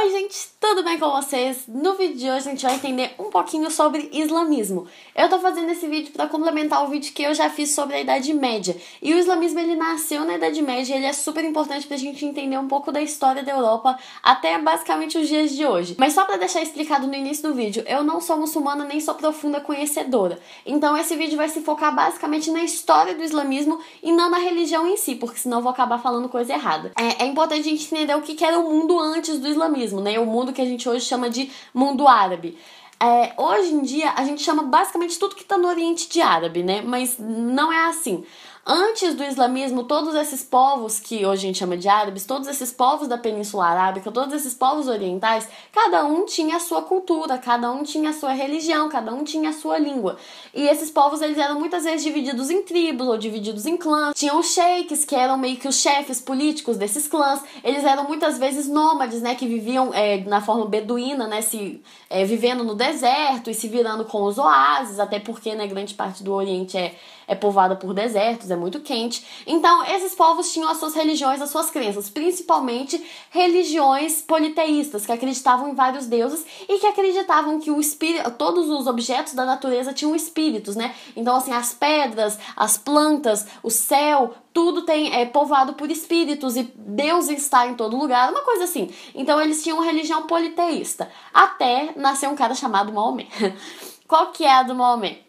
Oi, gente, tudo bem com vocês? No vídeo de hoje a gente vai entender um pouquinho sobre islamismo. Eu tô fazendo esse vídeo para complementar o vídeo que eu já fiz sobre a Idade Média. E o islamismo ele nasceu na Idade Média, ele é super importante pra gente entender um pouco da história da Europa até basicamente os dias de hoje. Mas só para deixar explicado no início do vídeo, eu não sou muçulmana nem sou profunda conhecedora. Então esse vídeo vai se focar basicamente na história do islamismo e não na religião em si, porque senão eu vou acabar falando coisa errada. É, é importante a gente entender o que era o mundo antes do islamismo islamismo, né? O mundo que a gente hoje chama de mundo árabe. É, hoje em dia a gente chama basicamente tudo que está no Oriente de árabe, né? Mas não é assim. Antes do islamismo, todos esses povos que hoje a gente chama de árabes, todos esses povos da Península Arábica, todos esses povos orientais, cada um tinha a sua cultura, cada um tinha a sua religião, cada um tinha a sua língua. E esses povos eles eram muitas vezes divididos em tribos ou divididos em clãs. Tinham os sheiks, que eram meio que os chefes políticos desses clãs. Eles eram muitas vezes nômades, né, que viviam é, na forma beduína, né, se é, vivendo no deserto e se virando com os oásis, até porque, né, grande parte do Oriente é é povoada por desertos, é muito quente. Então, esses povos tinham as suas religiões, as suas crenças, principalmente religiões politeístas, que acreditavam em vários deuses e que acreditavam que o espírito, todos os objetos da natureza tinham espíritos, né? Então, assim, as pedras, as plantas, o céu, tudo tem é povoado por espíritos e Deus está em todo lugar, uma coisa assim. Então eles tinham uma religião politeísta. Até nasceu um cara chamado Maomé. Qual que é a do Maomé?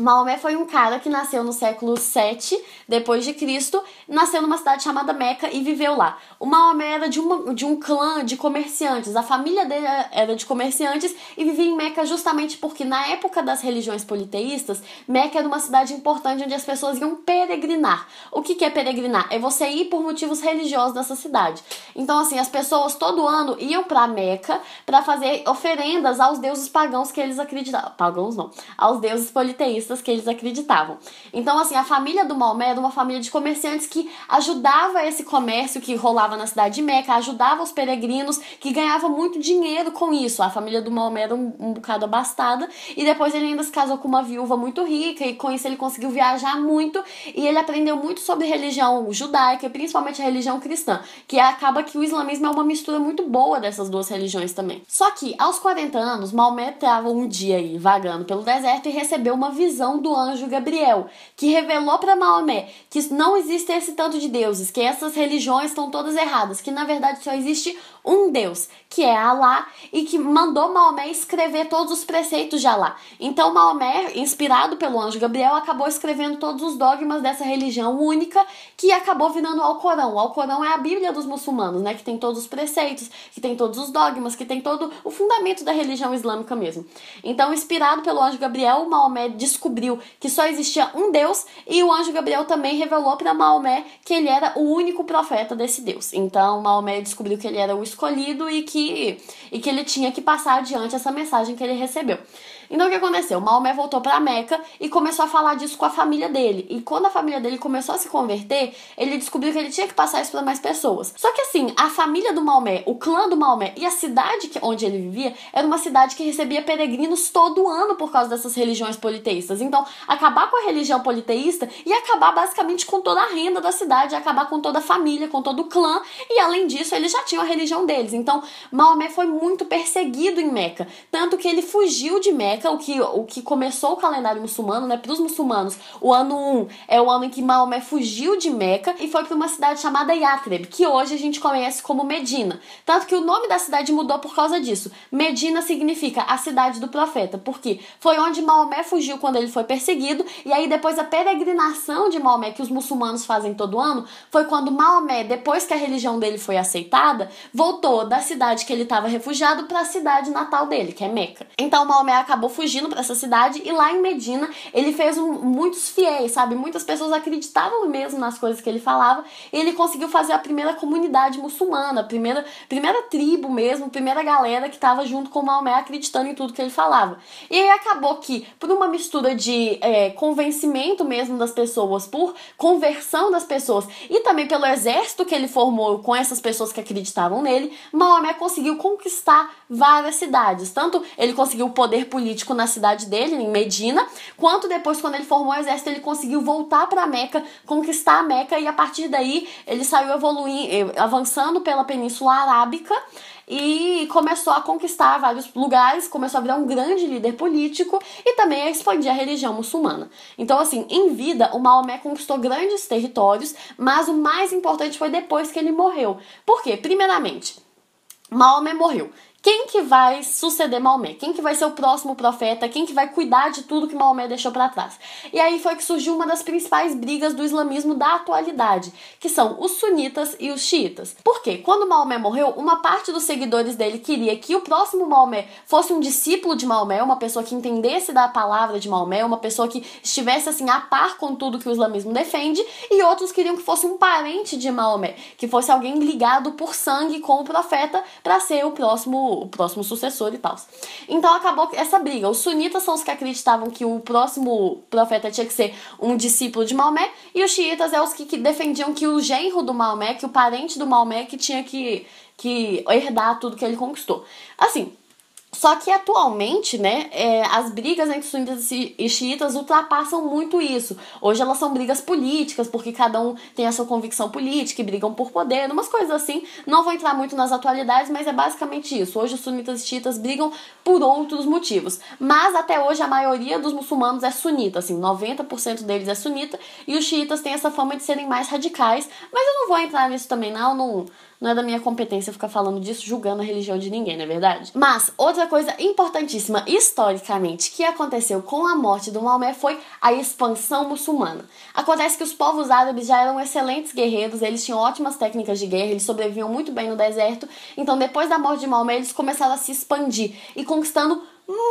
Maomé foi um cara que nasceu no século 7 depois de Cristo, nasceu numa cidade chamada Meca e viveu lá. O Maomé era de, uma, de um clã de comerciantes, a família dele é, era de comerciantes e vivia em Meca justamente porque na época das religiões politeístas, Meca era uma cidade importante onde as pessoas iam peregrinar. O que, que é peregrinar? É você ir por motivos religiosos dessa cidade. Então assim, as pessoas todo ano iam para Meca para fazer oferendas aos deuses pagãos que eles acreditavam, pagãos não, aos deuses politeístas que eles acreditavam. Então, assim, a família do Maomé era uma família de comerciantes que ajudava esse comércio que rolava na cidade de Meca, ajudava os peregrinos, que ganhava muito dinheiro com isso. A família do Maomé era um, um bocado abastada, e depois ele ainda se casou com uma viúva muito rica, e com isso ele conseguiu viajar muito, e ele aprendeu muito sobre religião judaica, principalmente a religião cristã, que acaba que o islamismo é uma mistura muito boa dessas duas religiões também. Só que, aos 40 anos, Maomé estava um dia aí, vagando pelo deserto, e recebeu uma visão visão do anjo Gabriel, que revelou para Maomé que não existe esse tanto de deuses, que essas religiões estão todas erradas, que na verdade só existe um Deus, que é Alá, e que mandou Maomé escrever todos os preceitos de Alá. Então Maomé, inspirado pelo anjo Gabriel, acabou escrevendo todos os dogmas dessa religião única que acabou virando o Alcorão. O Alcorão é a Bíblia dos muçulmanos, né, que tem todos os preceitos, que tem todos os dogmas, que tem todo o fundamento da religião islâmica mesmo. Então, inspirado pelo anjo Gabriel, Maomé descobriu que só existia um Deus e o anjo Gabriel também revelou para Maomé que ele era o único profeta desse Deus. Então, Maomé descobriu que ele era o escolhido e que, e que ele tinha que passar adiante essa mensagem que ele recebeu. Então o que aconteceu? Maomé voltou para Meca e começou a falar disso com a família dele. E quando a família dele começou a se converter, ele descobriu que ele tinha que passar isso para mais pessoas. Só que assim, a família do Maomé, o clã do Maomé e a cidade onde ele vivia era uma cidade que recebia peregrinos todo ano por causa dessas religiões politeístas. Então, acabar com a religião politeísta e acabar basicamente com toda a renda da cidade, acabar com toda a família, com todo o clã, e além disso, ele já tinha a religião deles. Então, Maomé foi muito perseguido em Meca, tanto que ele fugiu de Meca Meca, o que, o que começou o calendário muçulmano, né? Para os muçulmanos, o ano 1 é o ano em que Maomé fugiu de Meca e foi para uma cidade chamada Yathrib que hoje a gente conhece como Medina. Tanto que o nome da cidade mudou por causa disso. Medina significa a cidade do profeta, porque foi onde Maomé fugiu quando ele foi perseguido, e aí depois a peregrinação de Maomé, que os muçulmanos fazem todo ano, foi quando Maomé, depois que a religião dele foi aceitada, voltou da cidade que ele estava refugiado para a cidade natal dele, que é Meca. Então Maomé acabou fugindo para essa cidade e lá em Medina ele fez um, muitos fiéis, sabe? Muitas pessoas acreditavam mesmo nas coisas que ele falava e ele conseguiu fazer a primeira comunidade muçulmana, a primeira, primeira tribo mesmo, a primeira galera que estava junto com Maomé acreditando em tudo que ele falava. E aí acabou que, por uma mistura de é, convencimento mesmo das pessoas, por conversão das pessoas e também pelo exército que ele formou com essas pessoas que acreditavam nele, Maomé conseguiu conquistar várias cidades. Tanto ele conseguiu o poder político político na cidade dele, em Medina, quanto depois, quando ele formou o exército, ele conseguiu voltar para Meca, conquistar a Meca, e a partir daí ele saiu evoluindo, eh, avançando pela Península Arábica e começou a conquistar vários lugares, começou a virar um grande líder político e também a expandir a religião muçulmana. Então, assim, em vida, o Maomé conquistou grandes territórios, mas o mais importante foi depois que ele morreu. Por quê? Primeiramente, Maomé morreu quem que vai suceder Maomé? Quem que vai ser o próximo profeta? Quem que vai cuidar de tudo que Maomé deixou para trás? E aí foi que surgiu uma das principais brigas do islamismo da atualidade, que são os sunitas e os xiitas. Por quê? Quando Maomé morreu, uma parte dos seguidores dele queria que o próximo Maomé fosse um discípulo de Maomé, uma pessoa que entendesse da palavra de Maomé, uma pessoa que estivesse assim a par com tudo que o islamismo defende, e outros queriam que fosse um parente de Maomé, que fosse alguém ligado por sangue com o profeta para ser o próximo o próximo sucessor e tal. Então acabou essa briga. Os sunitas são os que acreditavam que o próximo profeta tinha que ser um discípulo de Maomé, e os xiitas é os que, que defendiam que o genro do Maomé, que o parente do Maomé que tinha que, que herdar tudo que ele conquistou. Assim, só que atualmente, né, é, as brigas entre sunitas e xiitas ultrapassam muito isso. Hoje elas são brigas políticas, porque cada um tem a sua convicção política e brigam por poder, umas coisas assim. Não vou entrar muito nas atualidades, mas é basicamente isso. Hoje os sunitas e xiitas brigam por outros motivos. Mas até hoje a maioria dos muçulmanos é sunita, assim, 90% deles é sunita, e os xiitas têm essa fama de serem mais radicais. Mas eu não vou entrar nisso também, não. Não, não é da minha competência ficar falando disso, julgando a religião de ninguém, não é verdade? Mas outra coisa importantíssima historicamente que aconteceu com a morte do Maomé foi a expansão muçulmana. Acontece que os povos árabes já eram excelentes guerreiros, eles tinham ótimas técnicas de guerra, eles sobreviviam muito bem no deserto. Então, depois da morte de Maomé, eles começaram a se expandir e conquistando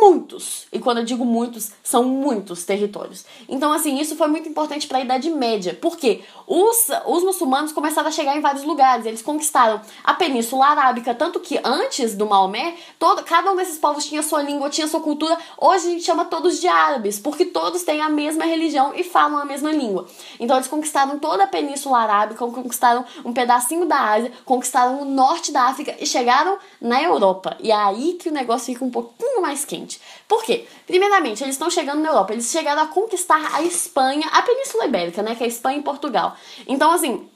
muitos. E quando eu digo muitos, são muitos territórios. Então, assim, isso foi muito importante para a Idade Média, porque os, os muçulmanos começaram a chegar em vários lugares. Eles conquistaram a Península Arábica, tanto que antes do Maomé, todo, cada um desses povos tinha sua língua, tinha sua cultura. Hoje a gente chama todos de árabes, porque todos têm a mesma religião e falam a mesma língua. Então, eles conquistaram toda a Península Arábica, conquistaram um pedacinho da Ásia, conquistaram o norte da África e chegaram na Europa. E é aí que o negócio fica um pouquinho mais quente. Por quê? Primeiramente, eles estão chegando na Europa, eles chegaram a conquistar a Espanha, a Península Ibérica, né? Que é a Espanha e Portugal. Então, assim,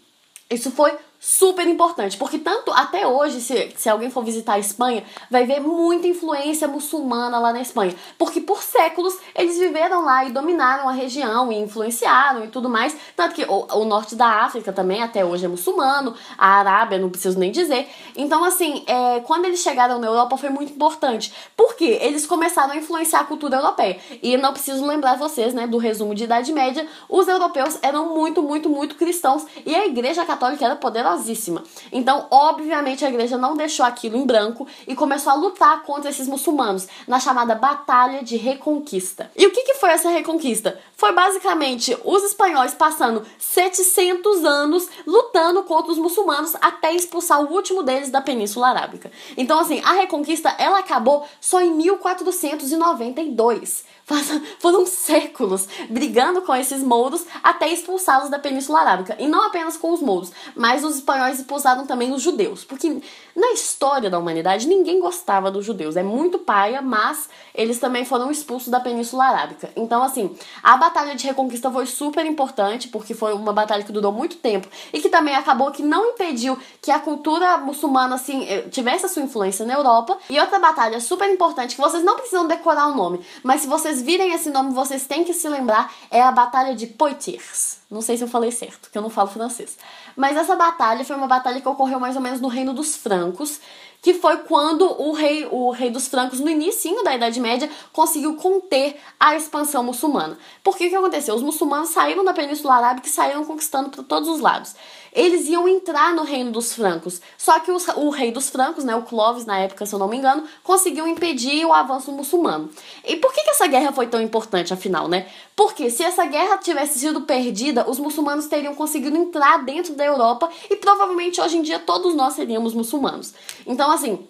isso foi super importante, porque tanto até hoje, se, se alguém for visitar a Espanha, vai ver muita influência muçulmana lá na Espanha, porque por séculos eles viveram lá e dominaram a região e influenciaram e tudo mais, tanto que o, o norte da África também até hoje é muçulmano, a Arábia não preciso nem dizer, então assim, é, quando eles chegaram na Europa foi muito importante, porque eles começaram a influenciar a cultura europeia, e não preciso lembrar vocês, né, do resumo de Idade Média, os europeus eram muito, muito, muito cristãos, e a Igreja Católica era poderosa poderosíssima. Então, obviamente, a igreja não deixou aquilo em branco e começou a lutar contra esses muçulmanos na chamada Batalha de Reconquista. E o que, que foi essa reconquista? foi basicamente os espanhóis passando 700 anos lutando contra os muçulmanos até expulsar o último deles da Península Arábica. Então, assim, a Reconquista ela acabou só em 1492. Foram séculos brigando com esses mouros até expulsá-los da Península Arábica. E não apenas com os mouros, mas os espanhóis expulsaram também os judeus. Porque na história da humanidade ninguém gostava dos judeus. É muito paia, mas eles também foram expulsos da Península Arábica. Então, assim, a batalha de Reconquista foi super importante, porque foi uma batalha que durou muito tempo e que também acabou que não impediu que a cultura muçulmana assim eh, tivesse a sua influência na Europa. E outra batalha super importante que vocês não precisam decorar o nome, mas se vocês virem esse nome, vocês têm que se lembrar, é a Batalha de Poitiers. Não sei se eu falei certo, que eu não falo francês. Mas essa batalha foi uma batalha que ocorreu mais ou menos no Reino dos Francos, que foi quando o rei, o rei dos francos, no início da Idade Média, conseguiu conter a expansão muçulmana. Porque que aconteceu? Os muçulmanos saíram da Península Arábica e saíram conquistando para todos os lados eles iam entrar no reino dos francos. Só que os, o rei dos francos, né, o Clovis na época, se eu não me engano, conseguiu impedir o avanço muçulmano. E por que, que essa guerra foi tão importante, afinal, né? Porque se essa guerra tivesse sido perdida, os muçulmanos teriam conseguido entrar dentro da Europa e provavelmente hoje em dia todos nós seríamos muçulmanos. Então, assim,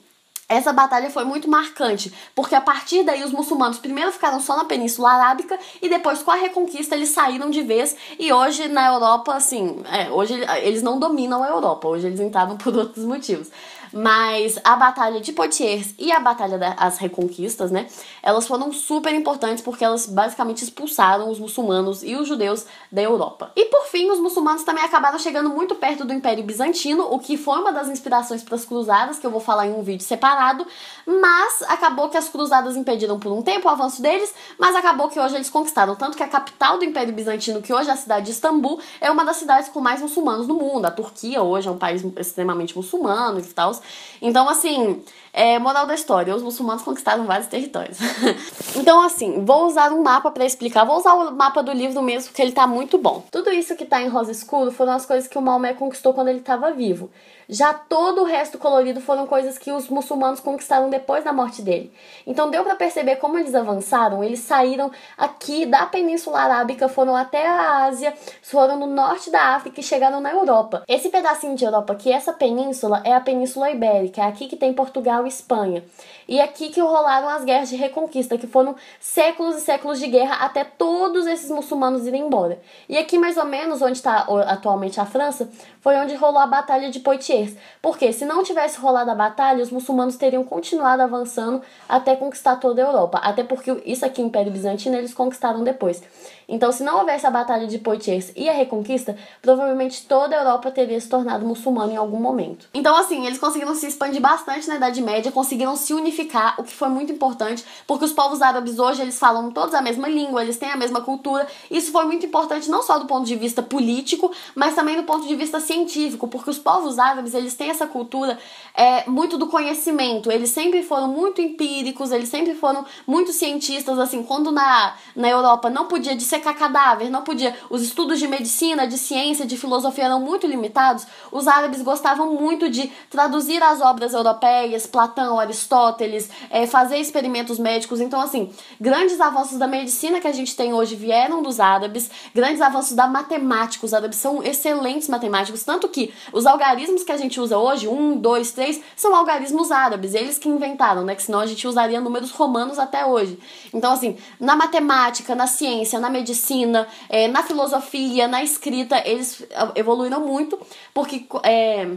essa batalha foi muito marcante, porque a partir daí os muçulmanos primeiro ficaram só na Península Arábica e depois com a reconquista eles saíram de vez e hoje na Europa, assim, é, hoje eles não dominam a Europa, hoje eles entraram por outros motivos. Mas a Batalha de Poitiers e a Batalha das Reconquistas, né? Elas foram super importantes porque elas basicamente expulsaram os muçulmanos e os judeus da Europa. E por fim, os muçulmanos também acabaram chegando muito perto do Império Bizantino, o que foi uma das inspirações para as cruzadas, que eu vou falar em um vídeo separado, mas acabou que as cruzadas impediram por um tempo o avanço deles, mas acabou que hoje eles conquistaram tanto que a capital do Império Bizantino, que hoje é a cidade de Istambul, é uma das cidades com mais muçulmanos no mundo. A Turquia hoje é um país extremamente muçulmano e tal. Então, assim, é, moral da história: os muçulmanos conquistaram vários territórios. então, assim, vou usar um mapa para explicar. Vou usar o mapa do livro mesmo, porque ele tá muito bom. Tudo isso que tá em rosa escuro foram as coisas que o Maomé conquistou quando ele estava vivo. Já todo o resto colorido foram coisas que os muçulmanos conquistaram depois da morte dele. Então deu para perceber como eles avançaram. Eles saíram aqui da Península Arábica, foram até a Ásia, foram no norte da África e chegaram na Europa. Esse pedacinho de Europa aqui, essa península, é a Península Ibérica. É aqui que tem Portugal Espanha. E é aqui que rolaram as guerras de reconquista, que foram séculos e séculos de guerra até todos esses muçulmanos irem embora. E aqui, mais ou menos, onde está atualmente a França, foi onde rolou a Batalha de Poitiers. Porque se não tivesse rolado a batalha, os muçulmanos teriam continuado avançando até conquistar toda a Europa. Até porque isso aqui, Império Bizantino, eles conquistaram depois. Então, se não houvesse a Batalha de Poitiers e a Reconquista, provavelmente toda a Europa teria se tornado muçulmana em algum momento. Então, assim, eles conseguiram se expandir bastante na Idade Média, conseguiram se unificar, o que foi muito importante, porque os povos árabes hoje eles falam todos a mesma língua, eles têm a mesma cultura. Isso foi muito importante não só do ponto de vista político, mas também do ponto de vista científico, porque os povos árabes eles têm essa cultura é, muito do conhecimento. Eles sempre foram muito empíricos, eles sempre foram muito cientistas. Assim, quando na, na Europa não podia disser dissecar cadáver, não podia. Os estudos de medicina, de ciência, de filosofia eram muito limitados. Os árabes gostavam muito de traduzir as obras europeias, Platão, Aristóteles, é, fazer experimentos médicos. Então, assim, grandes avanços da medicina que a gente tem hoje vieram dos árabes, grandes avanços da matemática. Os árabes são excelentes matemáticos, tanto que os algarismos que a gente usa hoje, um, dois, três, são algarismos árabes, eles que inventaram, né? Que senão a gente usaria números romanos até hoje. Então, assim, na matemática, na ciência, na medicina, medicina, é, na filosofia, na escrita, eles evoluíram muito, porque é,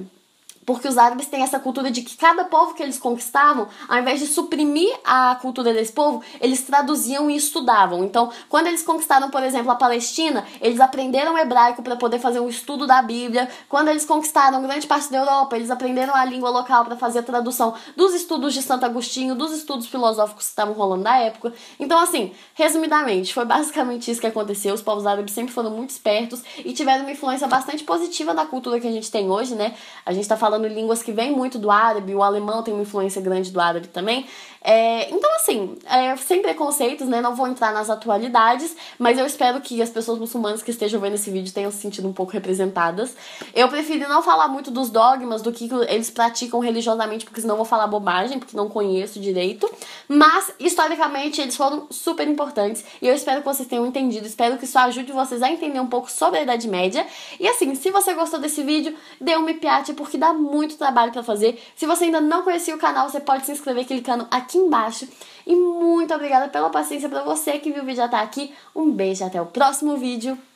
porque os árabes têm essa cultura de que cada povo que eles conquistavam, ao invés de suprimir a cultura desse povo, eles traduziam e estudavam. Então, quando eles conquistaram, por exemplo, a Palestina, eles aprenderam hebraico para poder fazer um estudo da Bíblia. Quando eles conquistaram grande parte da Europa, eles aprenderam a língua local para fazer a tradução dos estudos de Santo Agostinho, dos estudos filosóficos que estavam rolando na época. Então, assim, resumidamente, foi basicamente isso que aconteceu. Os povos árabes sempre foram muito espertos e tiveram uma influência bastante positiva da cultura que a gente tem hoje, né? A gente tá falando falando línguas que vêm muito do árabe, o alemão tem uma influência grande do árabe também. É, então, assim, é, sem preconceitos, né? Não vou entrar nas atualidades, mas eu espero que as pessoas muçulmanas que estejam vendo esse vídeo tenham se sentido um pouco representadas. Eu prefiro não falar muito dos dogmas, do que eles praticam religiosamente, porque senão vou falar bobagem, porque não conheço direito. Mas, historicamente, eles foram super importantes e eu espero que vocês tenham entendido. Espero que isso ajude vocês a entender um pouco sobre a Idade Média. E, assim, se você gostou desse vídeo, dê um me piate, porque dá muito trabalho para fazer. Se você ainda não conhecia o canal, você pode se inscrever clicando aqui embaixo. E muito obrigada pela paciência para você que viu o vídeo até aqui. Um beijo até o próximo vídeo.